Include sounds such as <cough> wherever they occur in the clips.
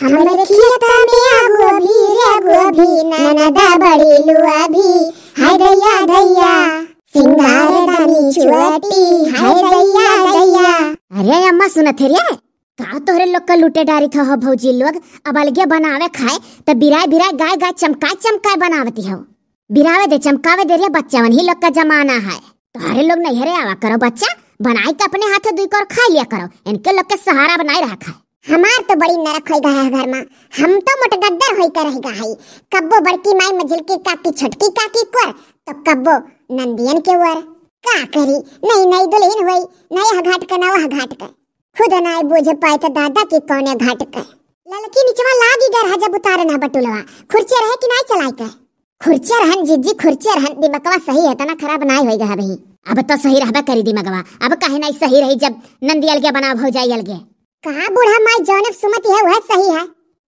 हमरे में रे ननदा बड़ी लुआ भी हाय दैया दैया सिंगार दानी हाय दैया दैया अरे अम्मा सुनत रे का तोहरे लोग का लुटे डारी था भौजी लोग अब अलगे बनावे खाए तो बिराय बिराय गाय गाय चमकाए चमकाए बनावती हो बिरावे दे चमकावे दे रे बच्चा ही लोग का जमाना है तोहरे लोग नहीं रे आवा करो बच्चा बनाई के अपने हाथ दुई कर खा लिया करो इनके लोग के सहारा बनाई रखा है हमार तो बड़ी नरक होई गया घर में हम तो गद्दर होई के रह गई कब्बो बड़की माई मझिल की काकी छोटकी काकी कर तो कब्बो नंदियन के वर का करी नहीं नहीं दुल्हन होई नहीं हघाट के ना हघाट के खुद नाय बोझ पाए तो दादा के कोने घाट के लड़की निचवा लागी गर हजब जब उतारना बटुलवा खुर्चे रहे कि नहीं चलाए के खुर्चे रहन जिज्जी खुर्चे रहन दिमागवा सही है तना तो खराब ना होई गहा भई अब तो सही रहबा करी दिमागवा अब काहे नहीं सही रही जब नंदियल के बनाव हो जाई अलगे कहा बूढ़ा माई जौन सुमति है वह सही है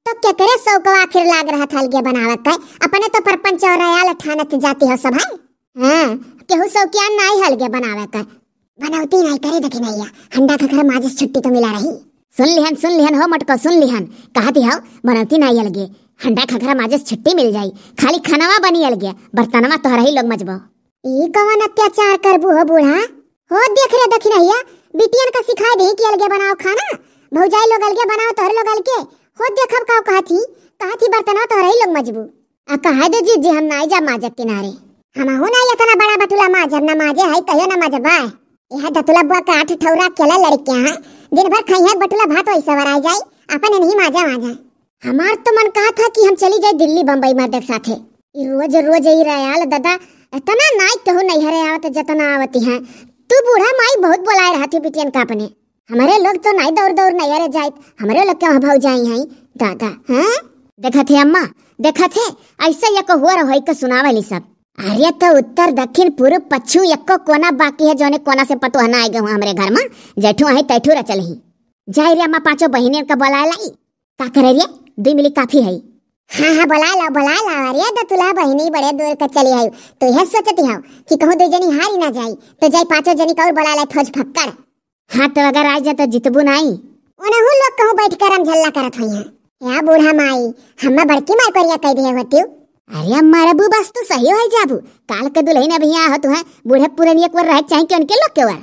तो केकरे को आखिर लाग रहा था लगे बनावत है अपने तो परपंच और रयाल थाना थानत जाती हो सब हाँ, है हां केहू क्या नाई हलगे बनावत है बनावती नहीं करे देखी नैया हंडा का घर माजिस छुट्टी तो मिला रही सुन लिहन सुन लिहन हो मटको सुन लिहन कहती हो बनावती नाई अलगे हंडा का घर माजिस छुट्टी मिल जाई खाली खानावा बनी अलगे बर्तनवा तोहरा ही लोग मजबो ई कवन अत्याचार करबू हो बूढ़ा हो देख रे देखी नैया बिटियन का सिखा दे कि अलगे बनाओ खाना भौजाई लोग अलगे बनाओ तोहर लोग अलगे हो देखब का थी कहती बर्तनवा तोहरे लोग मजबू आ कहा दे जी जी हम ना आई जा माजक किनारे हम हो ना इतना बड़ा बटुला माजब ना माजे है कहियो ना माजबा यह दतुला बुआ का आठ ठौरा केला लड़के हां दिन भर खाई है बटुला भात सवार आ जाई अपन नहीं माजा माजा हमार तो मन कहा था कि हम चली जाए दिल्ली बम्बई मर्दक साथे रोज रोज ही रयाल दादा इतना नाई कहू नहीं हरे आवत जतना आवती है तू बूढ़ा माई बहुत बुलाए रहती बिटियन का अपने हमारे लोग तो नहीं दौड़ दौड़ नहीं अरे जाए हमारे लोग क्यों भाव जाए हैं दादा हाँ देखा थे अम्मा देखा थे ऐसा यको हो रहा है सुनावली सब अरे तो उत्तर दक्षिण पूर्व पश्चिम यको कोना बाकी है जो ने कोना से पतो हना आएगा वहाँ हमारे घर में जेठू है तैठू रचल ही जाए रे अम्मा पांचों बहने का बोला लाई का करे रे दुई मिली काफी है हाँ हाँ बुला ला बुला ला अरे तो तुला बहनी बड़े दूर का चली आई तो यह सोचती हूँ कि कहूँ दो जनी हारी ना जाई तो जाए पाँचों जनी का और बुला ला थोज फक्कड़ हाथ तो अगर आ जाता तो जितबू नहीं ओने हु लोग कहूँ बैठ कर हम झल्ला करत हुई हैं या बूढ़ा माई हम्मा बड़की माई करिया कह दिए होती अरे हमारा बू बस तू सही हो जाबू काल के दुल्हन अभी यहाँ होत हैं बूढ़े एक बार रह चाहे कि उनके लोग के वर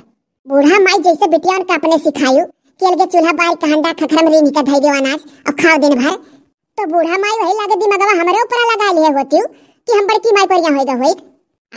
बूढ़ा माई जैसे बिटिया उनका अपने सिखायू केल के चूल्हा बाल का हंडा खखरम रीनी निकल धई देवा नाच और खाओ दिन भर तो बूढ़ा माई वही लागे दिमागवा हमरे ऊपर लगा लिए होती कि हम बड़की माई कोरिया होई दो होई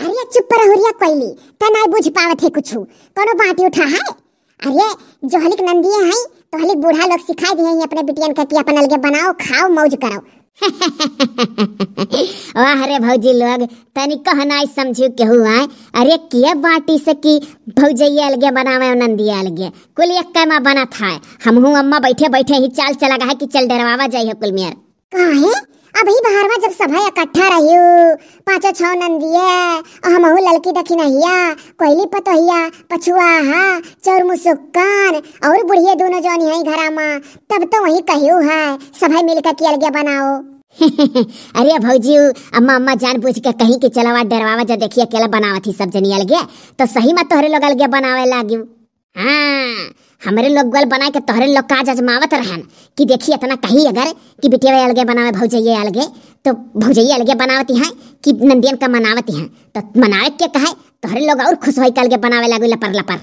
अरे चुप पर हुरिया कोइली त नहीं बुझ पावत है कुछ कोनो बात उठा है अरे जो हलिक नंदिए हैं तो हलिक बूढ़ा लोग सिखाई दिए हैं अपने बिटियन के कि अपन अलगे बनाओ खाओ मौज करो <laughs> वाह रे भौजी लोग तनिको हनाई समझू हुआ है अरे किए बाटी से कि भौजैया अलगे बनावे नंदी अलगे कुल एक कैमा बना था हम हमहू अम्मा बैठे बैठे ही चाल चला गए कि चल डरवावा जाइए कुल मियर काहे अभी बाहर में जब सभा इकट्ठा रहियो पांचो छौ हम हमहु ललकी नहिया कोयली पतोहिया पछुआ हा चोर मुसुक्कान और बुढ़िया दोनों जौन है घर में तब तो वही कहू है सभा मिलकर की अलगे बनाओ <laughs> अरे भौजी अम्मा अम्मा जान बुझ के कहीं के चलावा डरवावा जब देखिए अकेला बनावा थी सब जनी अलगे तो सही मत तोहरे लोग अलगे बनावे लागू हाँ हम्म। हमारे लोग गोल बना के तोहरे लोग काज आजमावत रहन कि देखिए इतना कही अगर कि बिटिया अलगे बनावे भौजैया अलगे तो भौजैया अलगे बनावती हैं कि नंदियन का मनावती हैं तो मनावे के कहे तोहरे लोग और खुश होई कल के बनावे लागू लपर लपर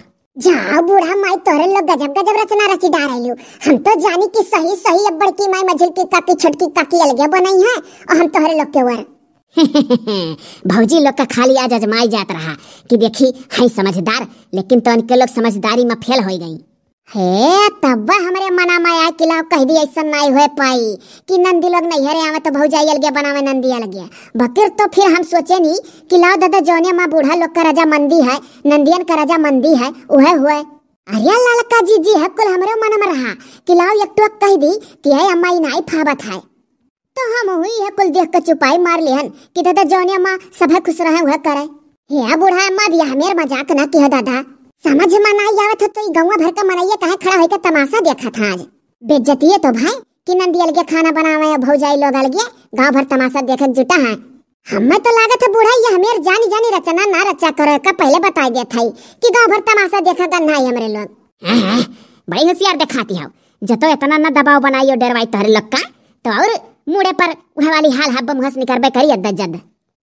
जाओ बूढ़ा माई तोरे लोग गजब गजब रचना रची डालू हम तो जानी कि सही सही अब बड़की माई मझिल की काकी छोटकी काकी अलगे बनाई है और हम तोहरे लोग के वर <laughs> भौजी लोग का खाली आज अजमाई जात रहा कि देखी है समझदार लेकिन तो उनके लोग समझदारी में फेल हो गई हे तब हमारे मना माया कि लाओ कह दी ऐसा नहीं हो पाई कि नंदी लोग नहीं हरे आवे तो भौजा यल गया बनावे नंदी यल बकर तो फिर हम सोचे नहीं कि लाओ दादा जोने माँ बूढ़ा लोग का राजा मंदी है नंदियन का राजा मंदी है वह हुए अरे लड़का जी जी है कुल हमरे मन में रहा कि लाओ एक तो कह दी कि है अम्मा इनाई फावत है तो हम हुई है कुल देख कर चुपाई मार लिहन कि दादा जौने माँ सब खुश रहे वह करे हे बूढ़ा माँ दिया हमेर मजाक ना कि दादा समझ में नहीं आवत हो तो ई गौवा भर का मनाइए कहे खड़ा होकर तमाशा देखा था आज बेज्जती है तो भाई कि नंदी अलगे खाना बनावे भौजाई लोग अलगे गांव भर तमाशा देखे जुटा है हम तो लागत है बूढ़ा ये हमेर जानी जानी रचना ना रचा करे का पहले बता दे थाई कि गांव भर तमाशा का नहीं हमरे लोग हाँ, हाँ, बड़ी होशियार दिखाती हो जतो इतना ना दबाव बनाइयो डरवाई तोहरे लोग का तो और मुड़े पर वह वाली हाल हब्बम हंस निकरबे करी अद्दा जद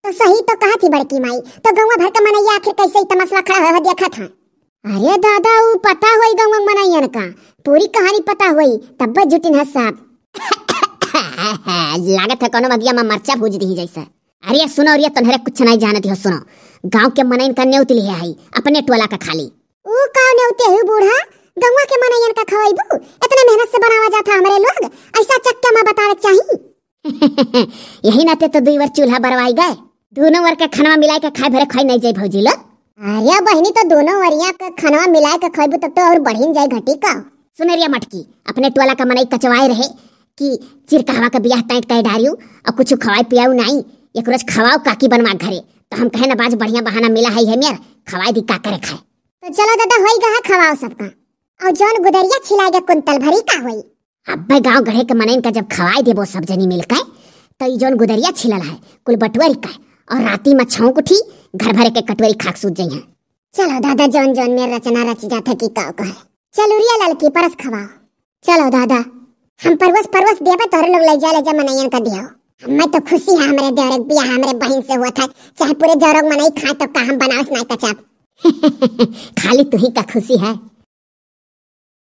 तो सही तो कहा थी बड़की माई तो गौवा भर का मनैया आखिर कैसे ही तमसवा खड़ा हो देखा था अरे दादा वो पता होई गौवा मनैयन का पूरी कहानी पता होई तब जुटिन हंस साहब <coughs> लागत है कोनो मगिया में मरचा भूज दी जैसा अरे सुनो अरे तुनहरे कुछ नहीं जानती हो सुनो गांव के मनैन का न्योत लिए आई अपने टोला का खाली ऊ का न्योते है बूढ़ा गंगा के मनैयन का खवाइबू इतने मेहनत से बनावा जाता हमारे लोग ऐसा चक्का में बतावे चाहिए <laughs> यही नाते तो दुई बार चूल्हा बरवाई गए दोनों वर के खनवा मिला के खाए भरे खाई नहीं जाए भौजी लोग अरे बहनी तो दोनों वरिया का खनवा मिला के खाए तब तो और बढ़िन जाए घटी का सुन रिया मटकी अपने टोला का मनाई कचवाए रहे कि चिरका हवा का बियाह तैट कह डारियो और कुछ खवाए पियाऊ नहीं एक रोज खवाओ काकी बनवा घरे तो हम कहे ना बाज बढ़िया बहाना मिला है, है मेर खवाए दी का करे खाए तो चलो दादा होई गहा खवाओ सबका और जोन गुदरिया छिलाए गया कुंतल भरी का होई अब्बे गांव गढ़े के मनैन का जब खवाई देबो सब जनी मिल मिलकर तो ई जोन गुदरिया छिलल है कुल बटुअरी का और राती में छौ कुठी घर भर के कटोरी खाक सूत जई है चलो दादा जोन जोन में रचना रच जात है कि का कह चलो रिया लड़की परस खवा चलो दादा हम परवस परवस देबे तोरे लोग ले जाले जा मनैन का दियो मैं तो खुशी है हमारे देवर बिया हमारे बहन से हुआ था चाहे पूरे जरोग मनाई खाए तो का हम बनावस नहीं कचाप <laughs> खाली तू ही का खुशी है